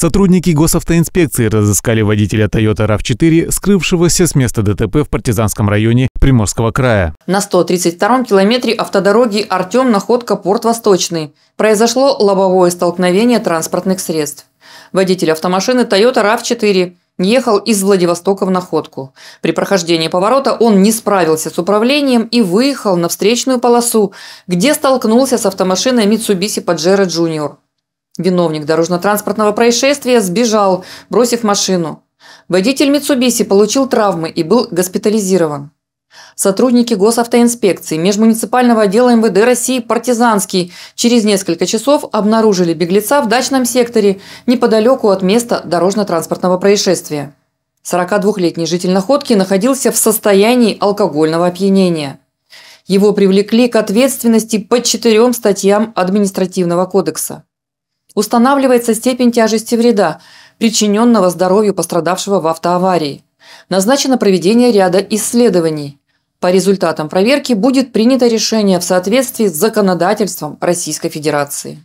Сотрудники госавтоинспекции разыскали водителя Toyota RAV4, скрывшегося с места ДТП в партизанском районе Приморского края. На 132-м километре автодороги Артем Находка Порт Восточный произошло лобовое столкновение транспортных средств. Водитель автомашины Toyota RAV4 ехал из Владивостока в Находку. При прохождении поворота он не справился с управлением и выехал на встречную полосу, где столкнулся с автомашиной Mitsubishi Pajero Junior. Виновник дорожно-транспортного происшествия сбежал, бросив машину. Водитель Митсубиси получил травмы и был госпитализирован. Сотрудники госавтоинспекции межмуниципального отдела МВД России «Партизанский» через несколько часов обнаружили беглеца в дачном секторе неподалеку от места дорожно-транспортного происшествия. 42-летний житель Находки находился в состоянии алкогольного опьянения. Его привлекли к ответственности по четырем статьям административного кодекса. Устанавливается степень тяжести вреда, причиненного здоровью пострадавшего в автоаварии. Назначено проведение ряда исследований. По результатам проверки будет принято решение в соответствии с законодательством Российской Федерации.